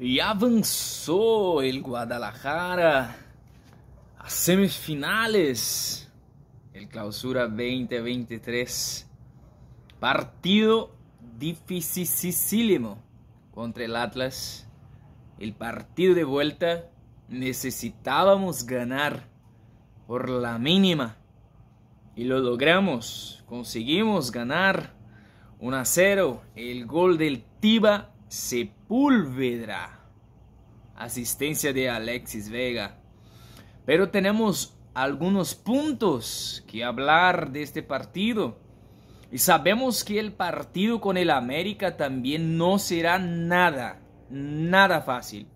y avanzó el Guadalajara a semifinales. El clausura 2023. Partido dificilísimo contra el Atlas. El partido de vuelta necesitábamos ganar por la mínima. Y lo logramos. Conseguimos ganar 1 a 0. El gol del Tiba Sepúlveda. Asistencia de Alexis Vega. Pero tenemos algunos puntos que hablar de este partido. Y sabemos que el partido con el América también no será nada, nada fácil.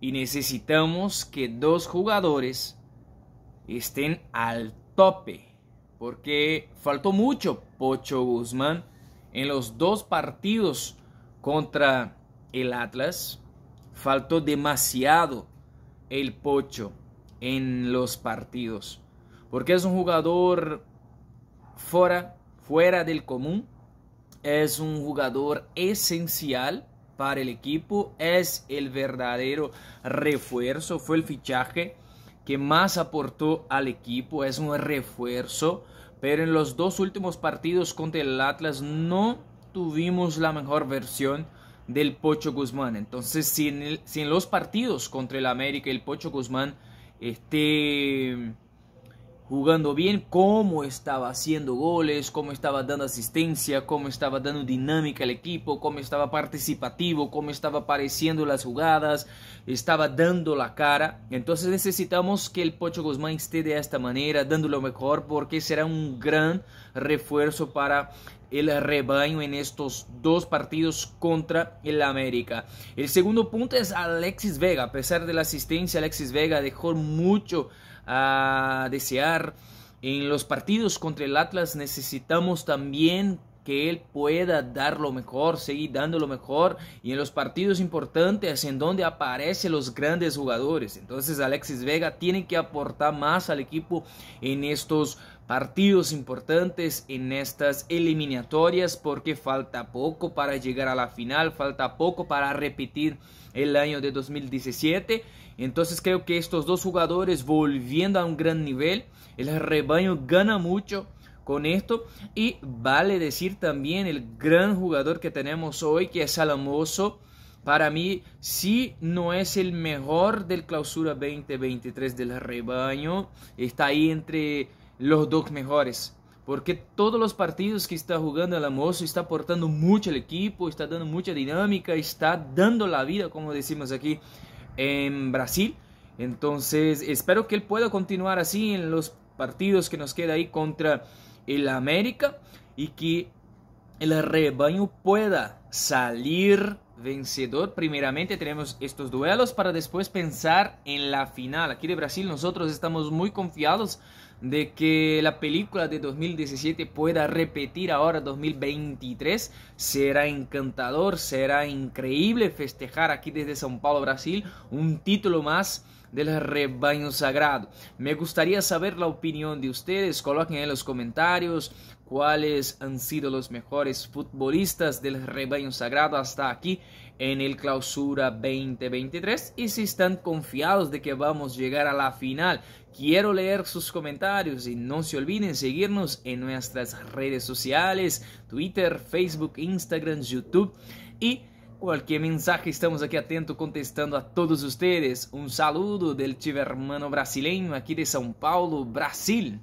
Y necesitamos que dos jugadores estén al tope. Porque faltó mucho Pocho Guzmán en los dos partidos contra el Atlas, faltó demasiado el pocho en los partidos, porque es un jugador fuera, fuera del común, es un jugador esencial para el equipo, es el verdadero refuerzo, fue el fichaje que más aportó al equipo, es un refuerzo, pero en los dos últimos partidos contra el Atlas no tuvimos la mejor versión del Pocho Guzmán. Entonces, si en, los partidos contra el América el Pocho Guzmán esté jugando bien, cómo estaba haciendo goles, cómo estaba dando asistencia, cómo estaba dando dinámica al equipo, cómo estaba participativo, cómo estaba apareciendo las jugadas, estaba dando la cara. Entonces necesitamos que el Pocho Guzmán esté de esta manera, dando lo mejor, porque será un gran refuerzo para el rebaño en estos dos partidos contra el América. El segundo punto es Alexis Vega. A pesar de la asistencia, Alexis Vega dejó mucho a desear. En los partidos contra el Atlas necesitamos también que él pueda dar lo mejor, seguir dando lo mejor y en los partidos importantes en donde aparecen los grandes jugadores. Entonces Alexis Vega tiene que aportar más al equipo en estos partidos importantes en estas eliminatorias porque falta poco para llegar a la final, falta poco para repetir el año de 2017. Entonces creo que estos dos jugadores volviendo a un gran nivel, el rebaño gana mucho con esto y vale decir también el gran jugador que tenemos hoy que es Alamoso. Para mí, si no es el mejor del clausura 2023 del rebaño. Está ahí entre los dos mejores. Porque todos los partidos que está jugando el mozo está aportando mucho al equipo, está dando mucha dinámica está dando la vida, como decimos aquí en Brasil. Entonces, espero que él pueda continuar así En los partidos que nos queda ahí contra el América Y que el rebaño pueda salir vencedor. Primeramente tenemos estos duelos para después pensar en la final. Aquí de Brasil nosotros estamos muy confiados de que la película de 2017 pueda repetir ahora 2023. Será encantador, será increíble festejar aquí desde São Paulo, Brasil, un título más del rebaño sagrado. Me gustaría saber la opinión de ustedes. Coloquen en los comentarios cuáles han sido los mejores futbolistas del rebaño sagrado hasta aquí en el clausura 2023 y si están confiados de que vamos a llegar a la final. Quiero leer sus comentarios y no se olviden seguirnos en nuestras redes sociales, Twitter, Facebook, Instagram, YouTube y cualquier mensaje estamos aquí atentos contestando a todos ustedes. Un saludo del chivermano brasileño aquí de São Paulo, Brasil.